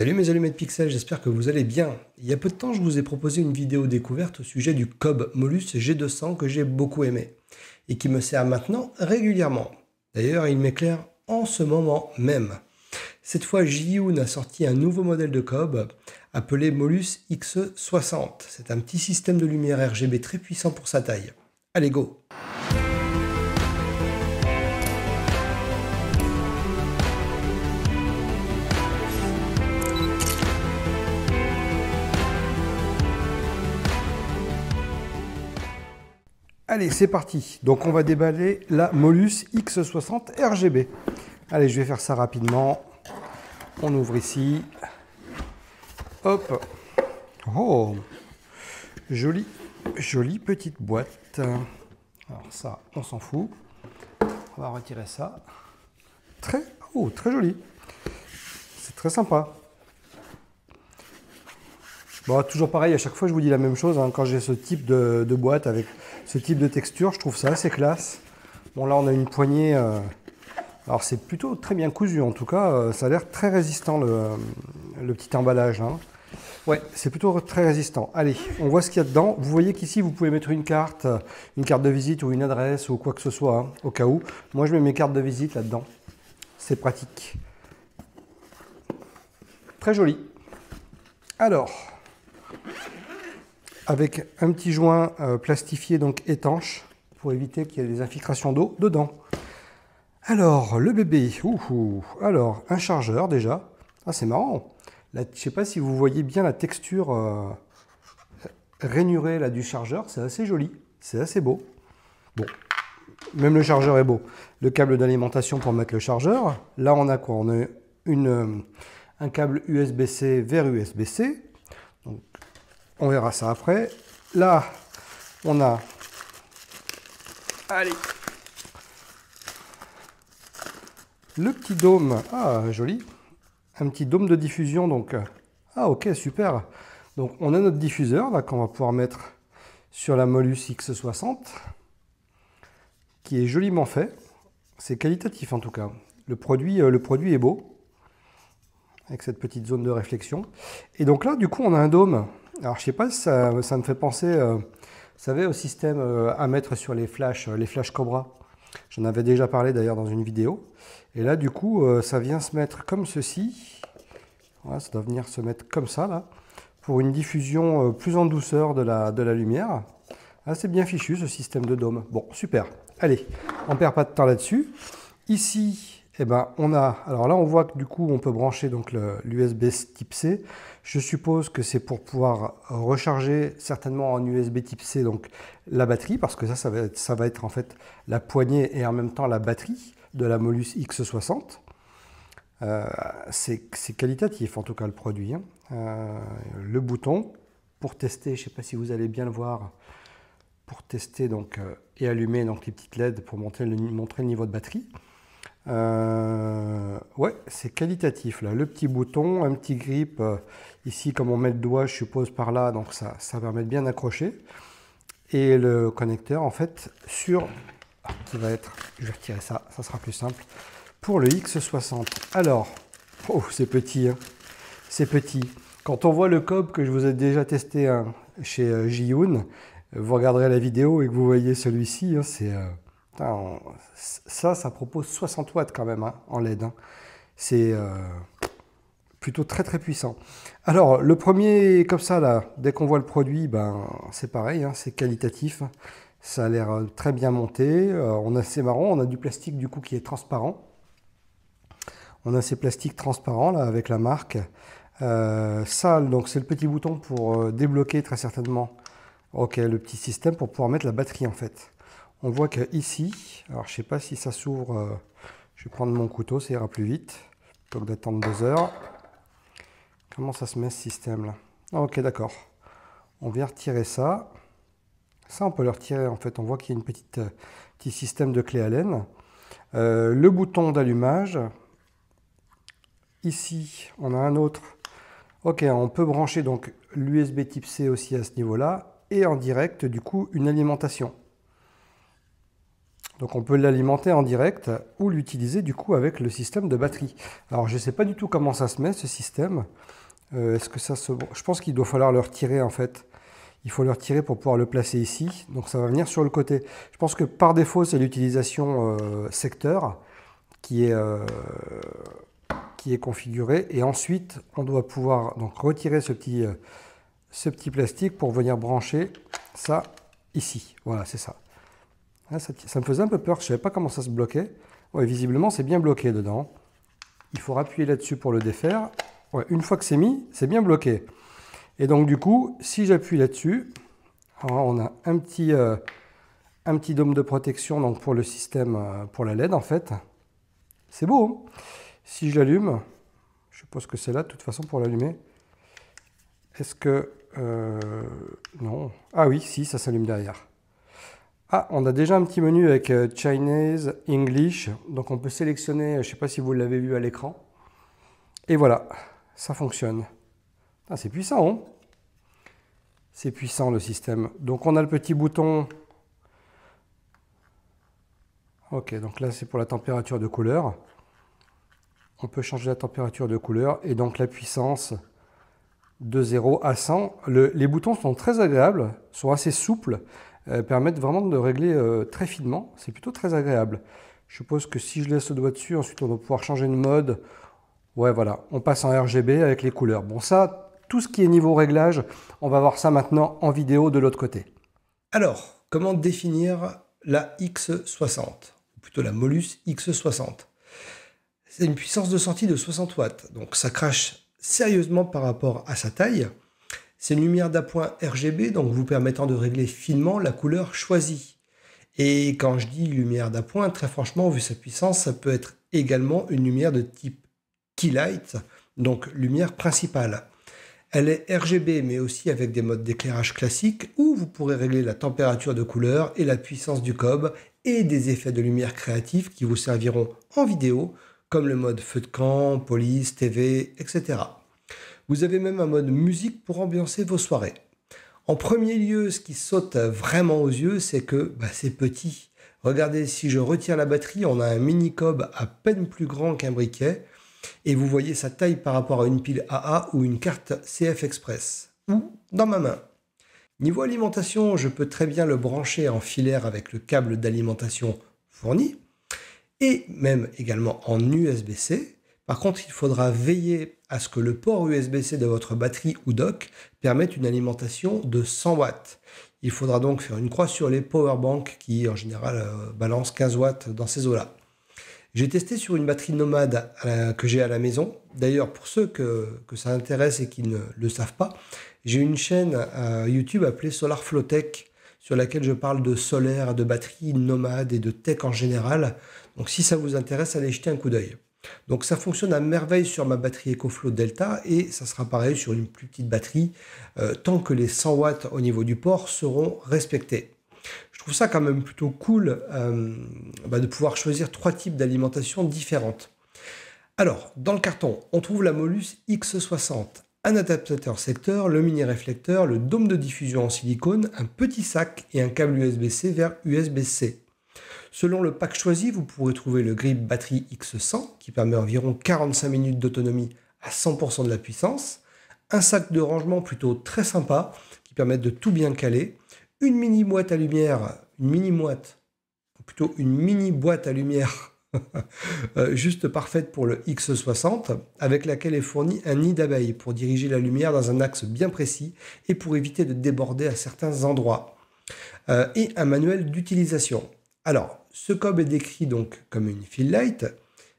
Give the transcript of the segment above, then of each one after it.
Salut mes allumettes Pixel, j'espère que vous allez bien. Il y a peu de temps, je vous ai proposé une vidéo découverte au sujet du COB Molus G200 que j'ai beaucoup aimé et qui me sert maintenant régulièrement. D'ailleurs, il m'éclaire en ce moment même. Cette fois, Jiyun a sorti un nouveau modèle de COB appelé Molus x 60 C'est un petit système de lumière RGB très puissant pour sa taille. Allez, go! Allez, c'est parti. Donc on va déballer la Molus X60 RGB. Allez, je vais faire ça rapidement. On ouvre ici. Hop. Oh, jolie, jolie petite boîte. Alors ça, on s'en fout. On va retirer ça. Très, oh, très joli. C'est très sympa. Bon, toujours pareil, à chaque fois je vous dis la même chose, hein. quand j'ai ce type de, boîte avec ce type de texture, je trouve ça assez classe. Bon là on a une poignée, euh, alors c'est plutôt très bien cousu en tout cas, euh, ça a l'air très résistant le, euh, petit emballage. Hein. Ouais, c'est plutôt très résistant. Allez, on voit ce qu'il y a dedans. Vous voyez qu'ici, vous pouvez mettre une carte, une carte de visite ou une adresse ou quoi que ce soit, hein, au cas où. Moi, je mets mes cartes de visite là-dedans. C'est pratique. Très joli. Alors, avec un petit joint euh, plastifié, donc étanche, pour éviter qu'il y ait des infiltrations d'eau dedans. Alors, le bébé, alors, un chargeur déjà. Ah, c'est marrant. Là, je ne sais pas si vous voyez bien la texture euh, rainurée là, du chargeur, c'est assez joli, c'est assez beau. Bon, même le chargeur est beau. Le câble d'alimentation pour mettre le chargeur. Là, on a quoi On a une, euh, un câble USB-C vers USB-C on verra ça après. Là, on a... Allez Le petit dôme, ah joli, un petit dôme de diffusion donc. Ah ok, super Donc on a notre diffuseur là qu'on va pouvoir mettre sur la Molus X60, qui est joliment fait. C'est qualitatif en tout cas. Le produit, euh, le produit est beau, avec cette petite zone de réflexion. Et donc là, du coup, on a un dôme. Alors je sais pas ça, me fait penser, euh, vous savez, au système euh, à mettre sur les flashs, euh, les flashs Cobra. J'en avais déjà parlé d'ailleurs dans une vidéo. Et là, du coup, ça vient se mettre comme ceci. Voilà, ça doit venir se mettre comme ça, là, pour une diffusion plus en douceur de la, de la lumière. Ah, c'est bien fichu, ce système de dôme. Bon, super. Allez, on perd pas de temps là-dessus. Ici, eh ben, on a, alors là on voit que du coup on peut brancher donc l'USB type C. Je suppose que c'est pour pouvoir recharger certainement en USB type C donc la batterie parce que ça ça va être, en fait la poignée et en même temps la batterie de la Molus X60. Euh, c'est qualitatif en tout cas le produit. Hein. Euh, le bouton pour tester, je ne sais pas si vous allez bien le voir, pour tester donc, euh, et allumer donc, les petites LED pour montrer le niveau de batterie. Euh, ouais, c'est qualitatif là. Le petit bouton, un petit grip euh, ici, comme on met le doigt, je suppose par là, donc ça, ça permet de bien accrocher. Et le connecteur en fait sur ah, va être, je vais retirer ça, ça sera plus simple pour le X60. Alors, oh, c'est petit, hein. c'est petit. Quand on voit le cob que je vous ai déjà testé hein, chez euh, Jiyun, vous regarderez la vidéo et que vous voyez celui-ci, hein, c'est euh, ça, ça propose 60 watts quand même hein, en LED. Hein. C'est euh, plutôt très très puissant. Alors, le premier, comme ça, là, dès qu'on voit le produit, ben, c'est pareil, hein, c'est qualitatif. Ça a l'air euh, très bien monté. Euh, on a ces marrons, on a du plastique du coup qui est transparent. On a ces plastiques transparents là avec la marque. Sale. ça, donc c'est le petit bouton pour débloquer très certainement. Ok, le petit système pour pouvoir mettre la batterie en fait on voit qu'ici, alors je sais pas si ça s'ouvre, euh, je vais prendre mon couteau, ça ira plus vite, plutôt d'attendre deux heures. Comment ça se met ce système là ah, Ok d'accord, on vient retirer ça. Ça on peut le retirer en fait, on voit qu'il y a un euh, petit système de clé Allen. Euh, le bouton d'allumage, ici on a un autre. Ok, on peut brancher donc l'USB type C aussi à ce niveau là et en direct du coup une alimentation. Donc on peut l'alimenter en direct ou l'utiliser du coup avec le système de batterie. Alors je ne sais pas du tout comment ça se met ce système. Euh, est-ce que ça se... Je pense qu'il doit falloir le retirer en fait. Il faut le retirer pour pouvoir le placer ici. Donc ça va venir sur le côté. Je pense que par défaut c'est l'utilisation euh, secteur qui est, euh, est configurée. Et ensuite on doit pouvoir donc retirer ce petit, ce petit plastique pour venir brancher ça ici. Voilà c'est ça. Ah, ça, me faisait un peu peur, je ne savais pas comment ça se bloquait. Ouais, visiblement, c'est bien bloqué dedans. Il faut appuyer là-dessus pour le défaire. une fois que c'est mis, c'est bien bloqué. Et donc, du coup, si j'appuie là-dessus, on a un petit, euh, un petit dôme de protection donc pour le système, euh, pour la LED en fait. C'est beau. Hein. si je l'allume, je suppose que c'est là de toute façon pour l'allumer. Est-ce que... Euh, non. Ah oui, si, ça s'allume derrière. Ah, on a déjà un petit menu avec euh, Chinese, English. Donc on peut sélectionner, euh, je ne sais pas si vous l'avez vu à l'écran. Et voilà, ça fonctionne. Ah, c'est puissant, hein. C'est puissant le système. Donc on a le petit bouton. Ok, donc là c'est pour la température de couleur. On peut changer la température de couleur et donc la puissance de 0 à 100. les boutons sont très agréables, sont assez souples. Euh, permettent vraiment de régler euh, très finement. C'est plutôt très agréable. Je suppose que si je laisse le doigt dessus, ensuite on va pouvoir changer de mode. Ouais, voilà, on passe en RGB avec les couleurs. Bon, ça, tout ce qui est niveau réglage, on va voir ça maintenant en vidéo de l'autre côté. Alors, comment définir la X60 Ou plutôt la Molus X60 C'est une puissance de sortie de 60 watts, donc ça crache sérieusement par rapport à sa taille. C'est une lumière d'appoint RGB, donc vous permettant de régler finement la couleur choisie. Et quand je dis lumière d'appoint, très franchement, vu sa puissance, ça peut être également une lumière de type key light, donc lumière principale. Elle est RGB mais aussi avec des modes d'éclairage classiques où vous pourrez régler la température de couleur et la puissance du cob et des effets de lumière créatifs qui vous serviront en vidéo comme le mode feu de camp, police, TV, etc. Vous avez même un mode musique pour ambiancer vos soirées. En premier lieu, ce qui saute vraiment aux yeux, c'est que bah, c'est petit. Regardez, si je retire la batterie, on a un mini cob à peine plus grand qu'un briquet. Et vous voyez sa taille par rapport à une pile AA ou une carte CF Express. Ou dans ma main. Niveau alimentation, je peux très bien le brancher en filaire avec le câble d'alimentation fourni. Et même également en USB-C. Par contre, il faudra veiller à ce que le port USB-C de votre batterie ou dock permette une alimentation de 100 watts. Il faudra donc faire une croix sur les power powerbanks qui en général euh, balancent 15 watts dans ces eaux-là. J'ai testé sur une batterie nomade que j'ai à la maison. D'ailleurs, pour ceux que, ça intéresse et qui ne le savent pas, j'ai une chaîne euh, YouTube appelée Solar Tech sur laquelle je parle de solaire, de batterie nomade et de tech en général. Donc si ça vous intéresse, allez jeter un coup d'œil. Donc ça fonctionne à merveille sur ma batterie EcoFlow Delta et ça sera pareil sur une plus petite batterie euh, tant que les 100 watts au niveau du port seront respectés. Je trouve ça quand même plutôt cool euh, bah, de pouvoir choisir trois types d'alimentation différentes. Alors, dans le carton, on trouve la Molus X60, un adaptateur secteur, le mini réflecteur, le dôme de diffusion en silicone, un petit sac et un câble USB-C vers USB-C. Selon le pack choisi, vous pourrez trouver le Grip batterie X100 qui permet environ 45 minutes d'autonomie à 100% de la puissance, un sac de rangement plutôt très sympa qui permet de tout bien caler, une mini boîte à lumière, une mini boîte, ou plutôt une mini boîte à lumière euh, juste parfaite pour le X60, avec laquelle est fourni un nid d'abeilles pour diriger la lumière dans un axe bien précis et pour éviter de déborder à certains endroits, euh, et un manuel d'utilisation. Alors, ce cob est décrit donc comme une fill light,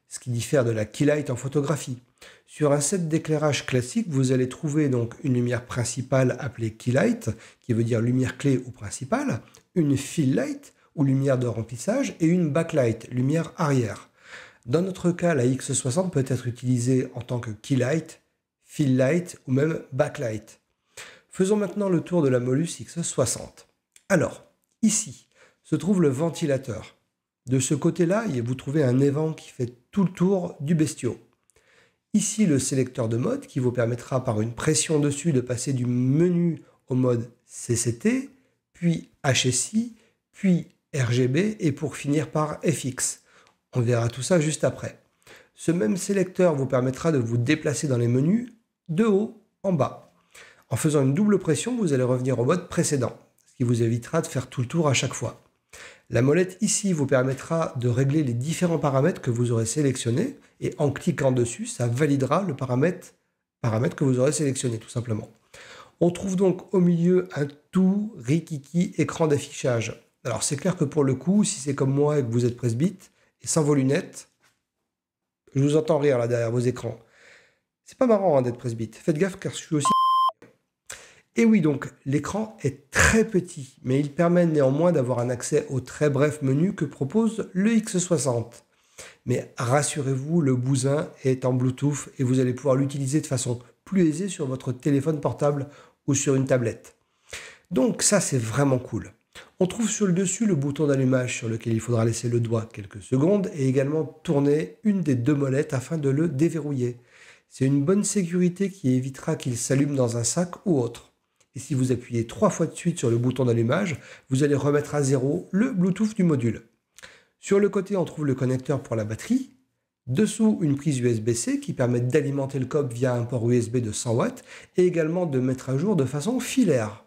ce qui diffère de la key light en photographie. Sur un set d'éclairage classique, vous allez trouver donc une lumière principale appelée key light, qui veut dire lumière clé ou principale, une fill light ou lumière de remplissage et une backlight, lumière arrière. Dans notre cas, la X60 peut être utilisée en tant que key light, fill light ou même backlight. Faisons maintenant le tour de la Molus X60. Alors, ici se trouve le ventilateur. De ce côté-là, vous trouvez un évent qui fait tout le tour du bestiau. Ici, le sélecteur de mode qui vous permettra par une pression dessus de passer du menu au mode CCT, puis HSI, puis RGB et pour finir par FX. On verra tout ça juste après. Ce même sélecteur vous permettra de vous déplacer dans les menus de haut en bas. En faisant une double pression, vous allez revenir au mode précédent, ce qui vous évitera de faire tout le tour à chaque fois. La molette ici vous permettra de régler les différents paramètres que vous aurez sélectionnés et en cliquant dessus, ça validera le paramètre, que vous aurez sélectionné tout simplement. On trouve donc au milieu un tout rikiki écran d'affichage. Alors c'est clair que pour le coup, si c'est comme moi et que vous êtes presbyte et sans vos lunettes, je vous entends rire là derrière vos écrans. C'est pas marrant hein, d'être presbyte. Faites gaffe car je suis aussi et oui, donc l'écran est très petit, mais il permet néanmoins d'avoir un accès au très bref menu que propose le X60. Mais rassurez-vous, le bousin est en Bluetooth et vous allez pouvoir l'utiliser de façon plus aisée sur votre téléphone portable ou sur une tablette. Donc ça, c'est vraiment cool. On trouve sur le dessus le bouton d'allumage sur lequel il faudra laisser le doigt quelques secondes et également tourner une des deux molettes afin de le déverrouiller. C'est une bonne sécurité qui évitera qu'il s'allume dans un sac ou autre. Et si vous appuyez trois fois de suite sur le bouton d'allumage, vous allez remettre à zéro le Bluetooth du module. Sur le côté, on trouve le connecteur pour la batterie. Dessous, une prise USB-C qui permet d'alimenter le cop via un port USB de 100 watts et également de mettre à jour de façon filaire.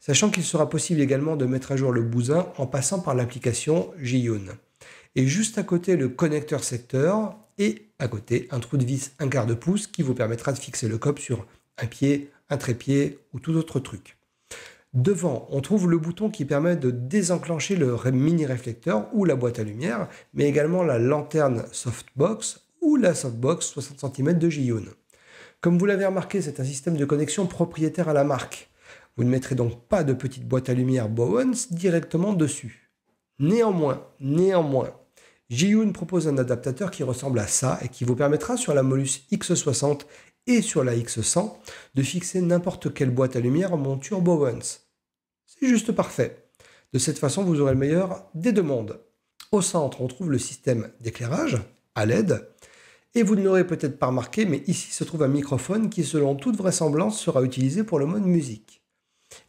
Sachant qu'il sera possible également de mettre à jour le bousin en passant par l'application Jiyun. Et juste à côté, le connecteur secteur et à côté, un trou de vis un quart de pouce qui vous permettra de fixer le cop sur un pied, un trépied ou tout autre truc. Devant, on trouve le bouton qui permet de désenclencher le mini réflecteur ou la boîte à lumière, mais également la lanterne softbox ou la softbox 60 cm de Jiyun. Comme vous l'avez remarqué, c'est un système de connexion propriétaire à la marque. Vous ne mettrez donc pas de petite boîte à lumière Bowens directement dessus. Néanmoins, néanmoins, Jiyun propose un adaptateur qui ressemble à ça et qui vous permettra sur la Molus X60 et sur la X100 de fixer n'importe quelle boîte à lumière mon monture Bowens. C'est juste parfait. De cette façon, vous aurez le meilleur des deux mondes. Au centre, on trouve le système d'éclairage à LED. Et vous ne l'aurez peut-être pas remarqué, mais ici se trouve un microphone qui, selon toute vraisemblance, sera utilisé pour le mode musique.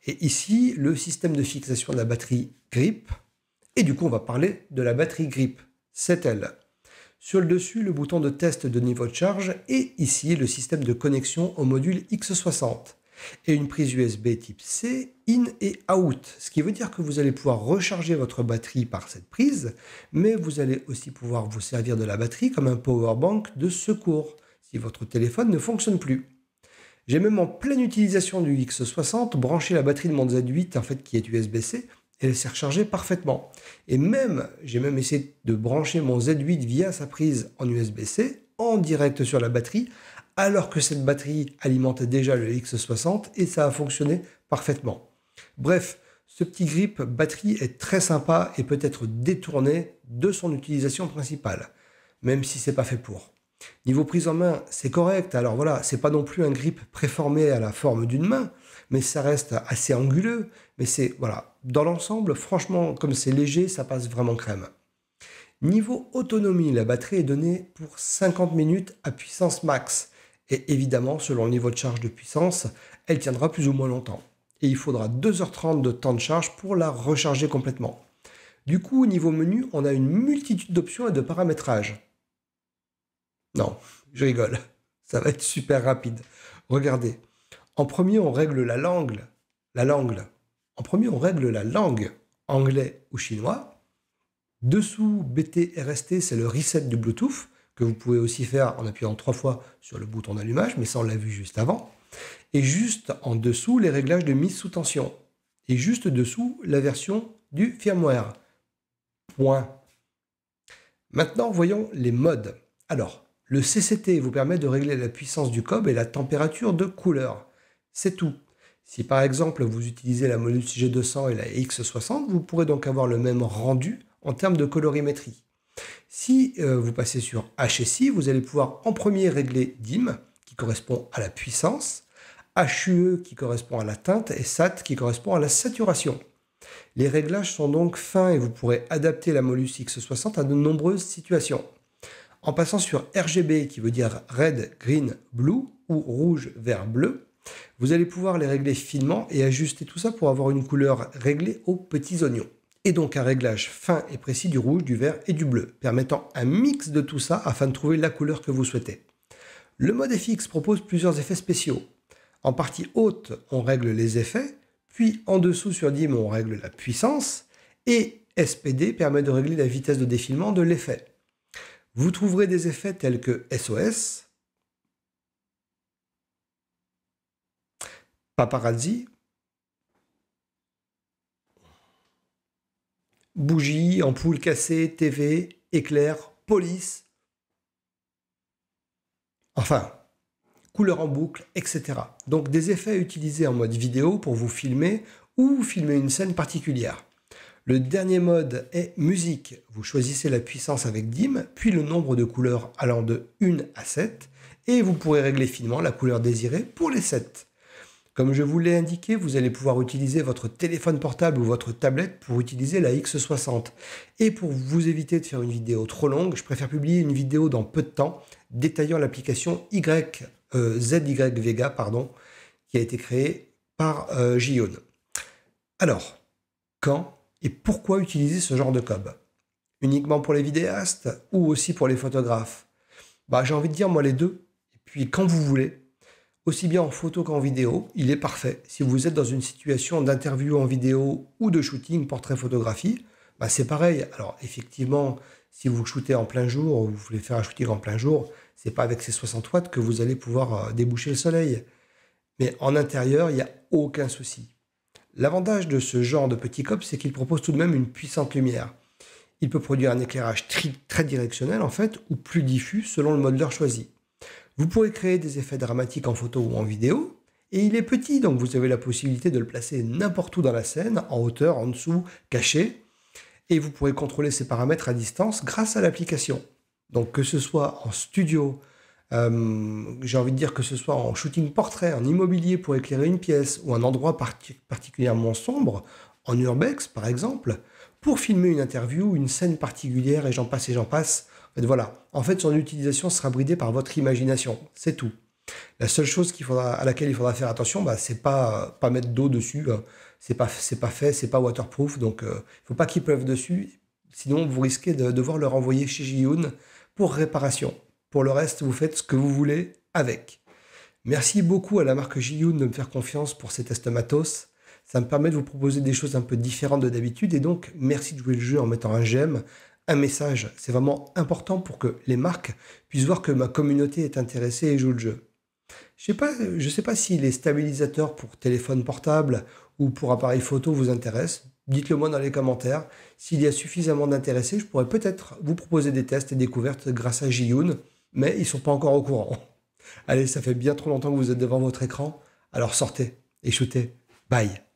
Et ici, le système de fixation de la batterie grip. Et du coup, on va parler de la batterie grip. C'est elle. Sur le dessus, le bouton de test de niveau de charge et ici le système de connexion au module X60 et une prise USB type C in et out, ce qui veut dire que vous allez pouvoir recharger votre batterie par cette prise, mais vous allez aussi pouvoir vous servir de la batterie comme un power bank de secours si votre téléphone ne fonctionne plus. J'ai même en pleine utilisation du X60 branché la batterie de mon Z8 en fait qui est USB-C elle s'est rechargée parfaitement. Et même, j'ai même essayé de brancher mon Z8 via sa prise en USB-C en direct sur la batterie, alors que cette batterie alimentait déjà le X60 et ça a fonctionné parfaitement. Bref, ce petit grip batterie est très sympa et peut être détourné de son utilisation principale, même si c'est pas fait pour. Niveau prise en main, c'est correct. Alors voilà, c'est pas non plus un grip préformé à la forme d'une main, mais ça reste assez anguleux. Mais c'est, voilà, dans l'ensemble, franchement, comme c'est léger, ça passe vraiment crème. Niveau autonomie, la batterie est donnée pour 50 minutes à puissance max. Et évidemment, selon le niveau de charge de puissance, elle tiendra plus ou moins longtemps. Et il faudra 2h30 de temps de charge pour la recharger complètement. Du coup, au niveau menu, on a une multitude d'options et de paramétrages. Non, je rigole. Ça va être super rapide. Regardez. En premier, on règle la langue. La langue. En premier, on règle la langue, anglais ou chinois. Dessous BTRST, c'est le reset du Bluetooth, que vous pouvez aussi faire en appuyant trois fois sur le bouton d'allumage, mais ça on l'a vu juste avant. Et juste en dessous, les réglages de mise sous tension. Et juste dessous, la version du firmware. Point. Maintenant, voyons les modes. Alors, le CCT vous permet de régler la puissance du cob et la température de couleur. C'est tout. Si par exemple vous utilisez la MOLUS G200 et la X60, vous pourrez donc avoir le même rendu en termes de colorimétrie. Si euh, vous passez sur HSI, vous allez pouvoir en premier régler DIM, qui correspond à la puissance, HUE qui correspond à la teinte et SAT qui correspond à la saturation. Les réglages sont donc fins et vous pourrez adapter la Molus X60 à de nombreuses situations en passant sur RGB qui veut dire Red, Green, Blue ou Rouge, Vert, Bleu. Vous allez pouvoir les régler finement et ajuster tout ça pour avoir une couleur réglée aux petits oignons. Et donc un réglage fin et précis du rouge, du vert et du bleu, permettant un mix de tout ça afin de trouver la couleur que vous souhaitez. Le mode FX propose plusieurs effets spéciaux. En partie haute, on règle les effets, puis en dessous sur DIM, on règle la puissance, et SPD permet de régler la vitesse de défilement de l'effet vous trouverez des effets tels que SOS, paparazzi, bougie, ampoule cassée, TV, éclair, police, enfin, couleur en boucle, etc. Donc des effets utilisés en mode vidéo pour vous filmer ou filmer une scène particulière. Le dernier mode est musique. Vous choisissez la puissance avec DIM, puis le nombre de couleurs allant de 1 à 7, et vous pourrez régler finement la couleur désirée pour les 7. Comme je vous l'ai indiqué, vous allez pouvoir utiliser votre téléphone portable ou votre tablette pour utiliser la X60. Et pour vous éviter de faire une vidéo trop longue, je préfère publier une vidéo dans peu de temps détaillant l'application Y, euh, ZY Vega pardon, qui a été créée par Gion. Euh, Alors, quand et pourquoi utiliser ce genre de cob Uniquement pour les vidéastes ou aussi pour les photographes bah, J'ai envie de dire moi les deux. Et puis quand vous voulez, aussi bien en photo qu'en vidéo, il est parfait. Si vous êtes dans une situation d'interview en vidéo ou de shooting portrait-photographie, bah, c'est pareil. Alors effectivement, si vous shootez en plein jour vous voulez faire un shooting en plein jour, c'est pas avec ces 60 watts que vous allez pouvoir euh, déboucher le soleil. Mais en intérieur, il n'y a aucun souci. L'avantage de ce genre de petit COP, c'est qu'il propose tout de même une puissante lumière. Il peut produire un éclairage très directionnel en fait, ou plus diffus selon le modeleur choisi. Vous pourrez créer des effets dramatiques en photo ou en vidéo, et il est petit, donc vous avez la possibilité de le placer n'importe où dans la scène, en hauteur, en dessous, caché, et vous pourrez contrôler ses paramètres à distance grâce à l'application. Donc que ce soit en studio, euh, j'ai envie de dire que ce soit en shooting portrait, en immobilier pour éclairer une pièce ou un endroit particulièrement sombre, en urbex par exemple, pour filmer une interview, une scène particulière et j'en passe et j'en passe. En fait, voilà. En fait, son utilisation sera bridée par votre imagination. C'est tout. La seule chose à laquelle il faudra faire attention, bah, c'est pas mettre d'eau dessus. Euh, c'est pas fait, c'est pas waterproof, donc il euh, ne faut pas qu'il pleuve dessus. Sinon, vous risquez de devoir le renvoyer chez Jiyun pour réparation. Pour le reste, vous faites ce que vous voulez avec. Merci beaucoup à la marque Jiyun de me faire confiance pour ces tests matos. Ça me permet de vous proposer des choses un peu différentes de d'habitude et donc merci de jouer le jeu en mettant un j'aime, un message. C'est vraiment important pour que les marques puissent voir que ma communauté est intéressée et joue le jeu. Je ne sais, pas si les stabilisateurs pour téléphone portable ou pour appareil photo vous intéressent. Dites-le moi dans les commentaires. S'il y a suffisamment d'intéressés, je pourrais peut-être vous proposer des tests et découvertes grâce à Jiyun mais ils sont pas encore au courant. Allez, ça fait bien trop longtemps que vous êtes devant votre écran, alors sortez et shootez. Bye